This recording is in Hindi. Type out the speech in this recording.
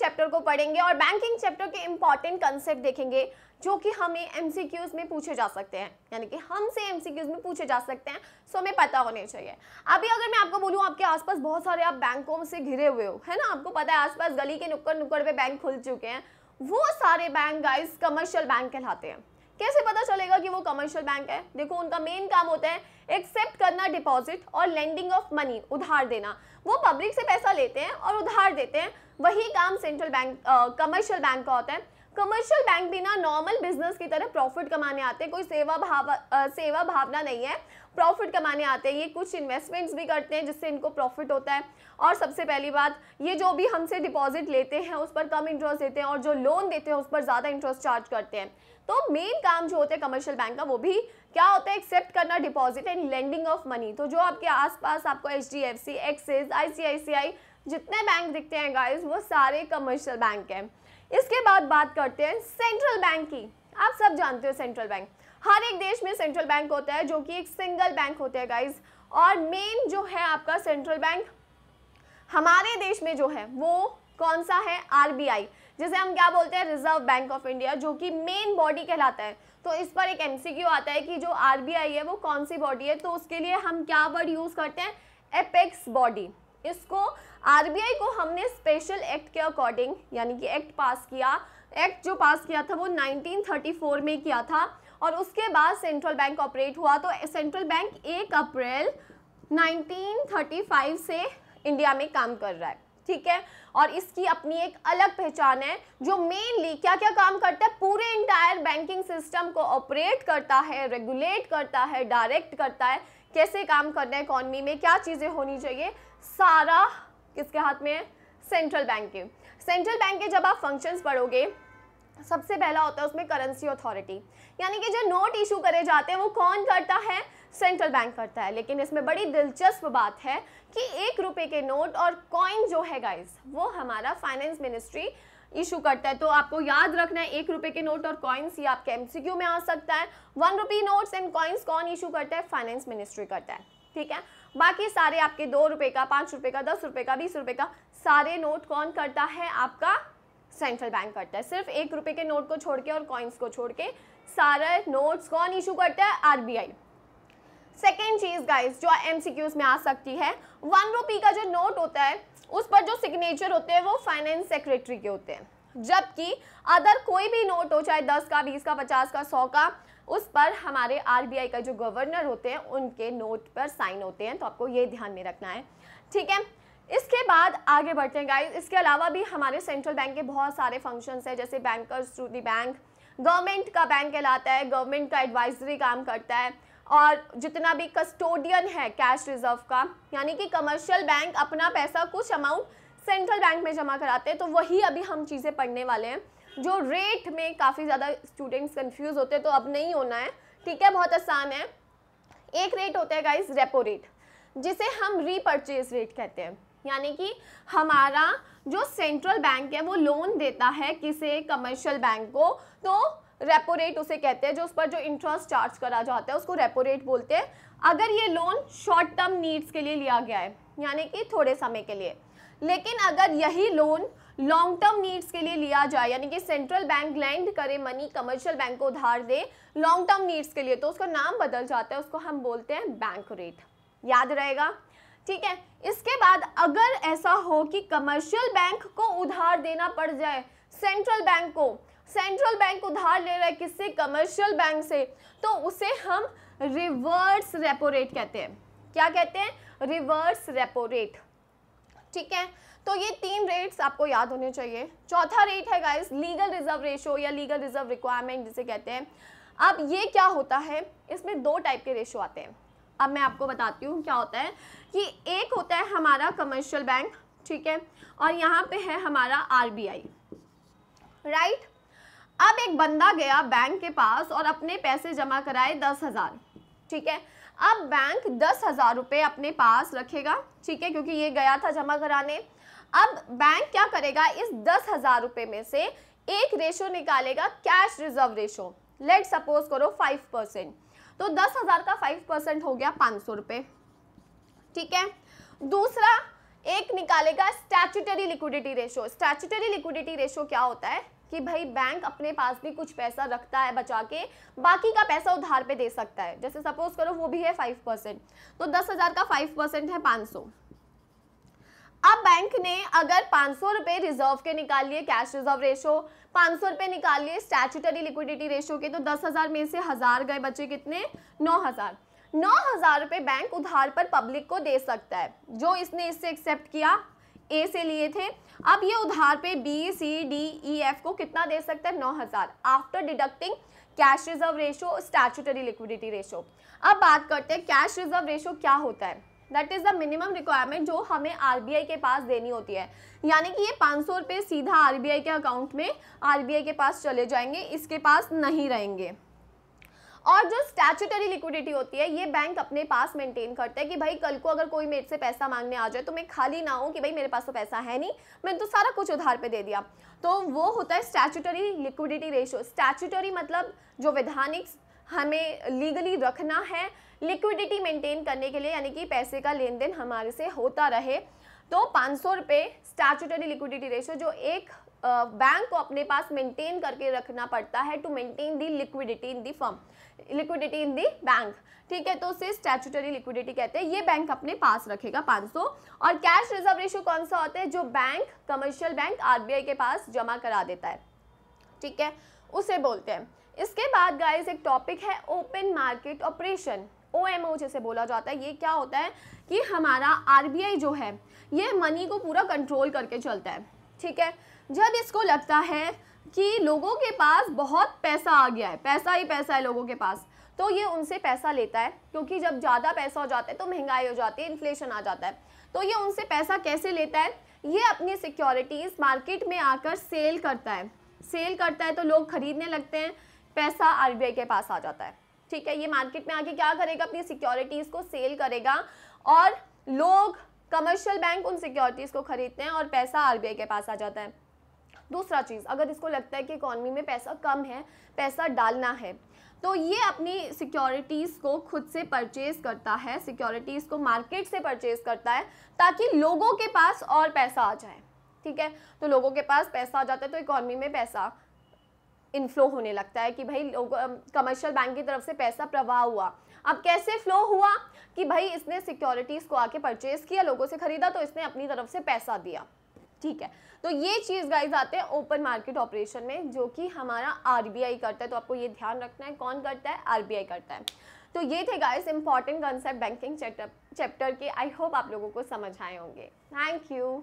चैप्टर को पढ़ेंगे और बैंकिंग चैप्टर के इंपॉर्टेंट कंसेप्ट देखेंगे जो कि हमें एम में पूछे जा सकते हैं यानी कि हमसे एम में पूछे जा सकते हैं सो हमें पता होने चाहिए अभी अगर मैं आपको बोलूँ आपके आसपास बहुत सारे आप बैंकों से घिरे हुए हो है ना आपको पता है आसपास गली के नुक्कड़ नुक्कड़ पे बैंक खुल चुके हैं वो सारे बैंक गाइस कमर्शियल बैंक कहलाते हैं कैसे पता चलेगा कि वो कमर्शियल बैंक है देखो उनका मेन काम होता है एक्सेप्ट करना डिपॉजिट और लेंडिंग ऑफ मनी उधार देना वो पब्लिक से पैसा लेते हैं और उधार देते हैं वही काम सेंट्रल बैंक कमर्शियल बैंक का होता है कमर्शियल बैंक भी ना नॉर्मल बिजनेस की तरह प्रॉफिट कमाने आते हैं कोई सेवा भाव सेवा भावना नहीं है प्रॉफिट कमाने आते हैं ये कुछ इन्वेस्टमेंट्स भी करते हैं जिससे इनको प्रॉफिट होता है और सबसे पहली बात ये जो भी हमसे डिपॉजिट लेते हैं उस पर कम इंटरेस्ट देते हैं और जो लोन देते हैं उस पर ज़्यादा इंटरेस्ट चार्ज करते हैं तो मेन काम जो होता है कमर्शियल बैंक का वो भी क्या होता है एक्सेप्ट करना deposit and lending of money तो जो आपके आसपास आपको H D F C axis I C I C I जितने बैंक दिखते हैं गाइज वो सारे कमर्शियल बैंक हैं इसके बाद बात करते हैं सेंट्रल बैंक की आप सब जानते हो सेंट्रल बैंक हर एक देश में सेंट्रल बैंक होता है जो कि एक सिंगल बैंक होता है गाइज और मेन जो है आपका सेंट्रल बैंक हमारे देश में जो है वो कौन सा है आरबीआई जिसे हम क्या बोलते हैं रिजर्व बैंक ऑफ इंडिया जो कि मेन बॉडी कहलाता है तो इस पर एक एमसीक्यू आता है कि जो आरबीआई है वो कौन सी बॉडी है तो उसके लिए हम क्या वर्ड यूज़ करते हैं एपेक्स बॉडी इसको आरबीआई को हमने स्पेशल एक्ट के अकॉर्डिंग यानी कि एक्ट पास किया एक्ट जो पास किया था वो 1934 में किया था और उसके बाद सेंट्रल बैंक ऑपरेट हुआ तो सेंट्रल बैंक एक अप्रैल 1935 से इंडिया में काम कर रहा है ठीक है और इसकी अपनी एक अलग पहचान है जो मेनली क्या क्या काम करता है पूरे इंटायर बैंकिंग सिस्टम को ऑपरेट करता है रेगुलेट करता है डायरेक्ट करता है कैसे काम करना है इकॉनमी में क्या चीज़ें होनी चाहिए सारा किसके हाथ में है सेंट्रल बैंक के सेंट्रल बैंक के जब आप फंक्शंस पढ़ोगे सबसे पहला होता है उसमें करेंसी अथॉरिटी यानी कि जो नोट इशू करे जाते हैं वो कौन करता है सेंट्रल बैंक करता है लेकिन इसमें बड़ी दिलचस्प बात है कि एक रुपए के नोट और कॉइन जो है गाइस वो हमारा फाइनेंस मिनिस्ट्री इशू करता है तो आपको याद रखना है एक रुपये के नोट और कॉइन्स ये आपके एमसीक्यू में आ सकता है one rupee notes and coins कौन इशू करता है फाइनेंस मिनिस्ट्री करता है ठीक है बाकी सारे आपके दो रुपये का पाँच रुपये का दस रुपये का बीस रुपये का सारे नोट कौन करता है आपका सेंट्रल बैंक करता है सिर्फ एक रुपये के नोट को छोड़ के और कॉइन्स को छोड़ के सारे नोट्स कौन इशू करता है आरबीआई सेकेंड चीज गाइज जो एम में आ सकती है वन रुपी का जो नोट होता है उस पर जो सिग्नेचर होते हैं वो फाइनेंस सेक्रेटरी के होते हैं जबकि अदर कोई भी नोट हो चाहे दस का बीस का पचास का सौ का उस पर हमारे आरबीआई का जो गवर्नर होते हैं उनके नोट पर साइन होते हैं तो आपको ये ध्यान में रखना है ठीक है इसके बाद आगे बढ़ते हैं गाइस इसके अलावा भी हमारे सेंट्रल बैंक के बहुत सारे फंक्शंस हैं जैसे bankers to the bank government का बैंक कहलाता है गवर्नमेंट का एडवाइजरी काम करता है और जितना भी कस्टोडियन है कैश रिजर्व का यानी कि कमर्शियल बैंक अपना पैसा कुछ अमाउंट सेंट्रल बैंक में जमा कराते हैं तो वही अभी हम चीज़ें पढ़ने वाले हैं जो रेट में काफ़ी ज़्यादा स्टूडेंट्स कंफ्यूज होते हैं तो अब नहीं होना है ठीक है बहुत आसान है एक रेट होता है गाइज रेपो रेट जिसे हम रीपर्चेज रेट कहते हैं यानी कि हमारा जो सेंट्रल बैंक है वो लोन देता है किसे कमर्शियल बैंक को तो रेपो रेट उसे कहते हैं जो उस पर जो इंटरेस्ट चार्ज करा जाता है उसको रेपो रेट बोलते हैं अगर ये लोन शॉर्ट टर्म नीड्स के लिए लिया गया है यानी कि थोड़े समय के लिए लेकिन अगर यही लोन लॉन्ग टर्म नीड्स के लिए लिया जाए यानी कि सेंट्रल बैंक लैंड करे मनी कमर्शियल बैंक को उधार दे लॉन्ग टर्म नीड्स के लिए तो उसका नाम बदल जाता है उसको हम बोलते हैं बैंक रेट याद रहेगा ठीक है इसके बाद अगर ऐसा हो कि कमर्शियल बैंक को उधार देना पड़ जाए सेंट्रल बैंक को सेंट्रल बैंक उधार ले रहा है किससे कमर्शियल बैंक से तो उसे हम रिवर्स रेपो रेट कहते हैं क्या कहते हैं रिवर्स रेपो रेट ठीक है तो ये तीन रेट्स आपको याद होने चाहिए चौथा रेट है गाइस लीगल रिजर्व रेशो या लीगल रिजर्व रिक्वायरमेंट जिसे कहते हैं अब ये क्या होता है इसमें दो टाइप के रेशो आते हैं अब मैं आपको बताती हूँ क्या होता है कि एक होता है हमारा कमर्शियल बैंक ठीक है और यहाँ पे है हमारा आरबीआई राइट अब एक बंदा गया बैंक के पास और अपने पैसे जमा कराए दस हज़ार ठीक है अब बैंक दस हज़ार रुपये अपने पास रखेगा ठीक है क्योंकि ये गया था जमा कराने अब बैंक क्या करेगा इस दस हज़ार रुपये में से एक रेशो निकालेगा cash reserve ratio let suppose करो फाइव परसेंट तो दस हज़ार का फाइव परसेंट हो गया पाँच सौ रुपये ठीक है दूसरा एक निकालेगा statutory liquidity ratio statutory liquidity ratio क्या होता है कि भाई बैंक अपने पास भी कुछ पैसा रखता है बचा के बाकी का पैसा उधार पे दे सकता है जैसे सपोज करो वो भी है फाइव परसेंट तो दस हज़ार का फाइव परसेंट है पाँच सौ अब बैंक ने अगर पाँच सौ रुपये रिजर्व के निकाल लिए कैश रिजर्व रेशो पाँच सौ रुपये निकाल लिए स्टैचुटरी लिक्विडिटी रेशो के तो दस हज़ार में से हज़ार गए बचे कितने नौ हज़ार नौ हज़ार रुपये बैंक उधार पर पब्लिक को दे सकता है जो इसने इससे एक्सेप्ट किया ए से लिए थे अब ये उधार पे B C D E F को कितना दे सकता है नौ हज़ार after deducting cash reserve ratio statutory liquidity ratio अब बात करते हैं कैश रिजर्व रेशो क्या होता है that is the minimum requirement जो हमें आई के पास देनी होती है यानी कि ये पाँच सौ रुपये सीधा आई के अकाउंट में आई के पास चले जाएंगे इसके पास नहीं रहेंगे और जो स्टैचुटरी लिक्विडिटी होती है ये बैंक अपने पास मेंटेन करते हैं कि भाई कल को अगर कोई मेरे से पैसा मांगने आ जाए तो मैं खाली ना हूँ कि भाई मेरे पास तो पैसा है नहीं मैंने तो सारा कुछ उधार पे दे दिया तो वो होता है स्टैचुटरी लिक्विडिटी रेशियो स्टैचुटरी मतलब जो वैधानिक हमें लीगली रखना है लिक्विडिटी मेंटेन करने के लिए यानी कि पैसे का लेन देन हमारे से होता रहे तो पाँच सौ रुपये स्टैचुटरी लिक्विडिटी रेशो जो एक बैंक को अपने पास मेंटेन करके रखना पड़ता है to maintain the liquidity in the firm liquidity in the bank ठीक है तो उसे स्टैचुटरी लिक्विडिटी कहते हैं ये बैंक अपने पास रखेगा 500 और कैश रिजर्व रेशियो कौन सा होता है जो बैंक कमर्शियल बैंक आरबीआई के पास जमा करा देता है ठीक है उसे बोलते हैं इसके बाद गाइज एक टॉपिक है ओपन मार्केट ऑपरेशन ओ जैसे बोला जाता है ये क्या होता है कि हमारा आर जो है ये मनी को पूरा कंट्रोल करके चलता है ठीक है जब इसको लगता है कि लोगों के पास बहुत पैसा आ गया है पैसा ही पैसा है लोगों के पास तो ये उनसे पैसा लेता है क्योंकि जब ज़्यादा पैसा हो जाता है तो महंगाई हो जाती है इन्फ्लेशन आ जाता है तो ये उनसे पैसा कैसे लेता है ये अपनी सिक्योरिटीज़ मार्केट में आकर सेल करता है सेल करता है तो लोग खरीदने लगते हैं पैसा आर के पास आ जाता है ठीक है ये मार्केट में आके क्या करेगा अपनी सिक्योरिटीज़ को सेल करेगा और लोग कमर्शियल बैंक उन सिक्योरिटीज़ को खरीदते हैं और पैसा आर के पास आ जाता है दूसरा चीज़ अगर इसको लगता है कि इकॉनमी में पैसा कम है पैसा डालना है तो ये अपनी सिक्योरिटीज़ को खुद से परचेज़ करता है सिक्योरिटीज़ को मार्केट से परचेज़ करता है ताकि लोगों के पास और पैसा आ जाए ठीक है तो लोगों के पास पैसा आ जाता है तो इकॉनमी में पैसा इनफ्लो होने लगता है कि भाई लोग कमर्शियल बैंक की तरफ से पैसा प्रवाह हुआ अब कैसे फ्लो हुआ कि भाई इसने सिक्योरिटीज़ को आके परचेज़ किया लोगों से ख़रीदा तो इसने अपनी तरफ से पैसा दिया ठीक है तो ये चीज़ गाइज आते हैं ओपन मार्केट ऑपरेशन में जो कि हमारा आरबीआई करता है तो आपको ये ध्यान रखना है कौन करता है आरबीआई करता है तो ये थे guys important concept banking chapter के आई होप आप लोगों को समझ आए होंगे थैंक यू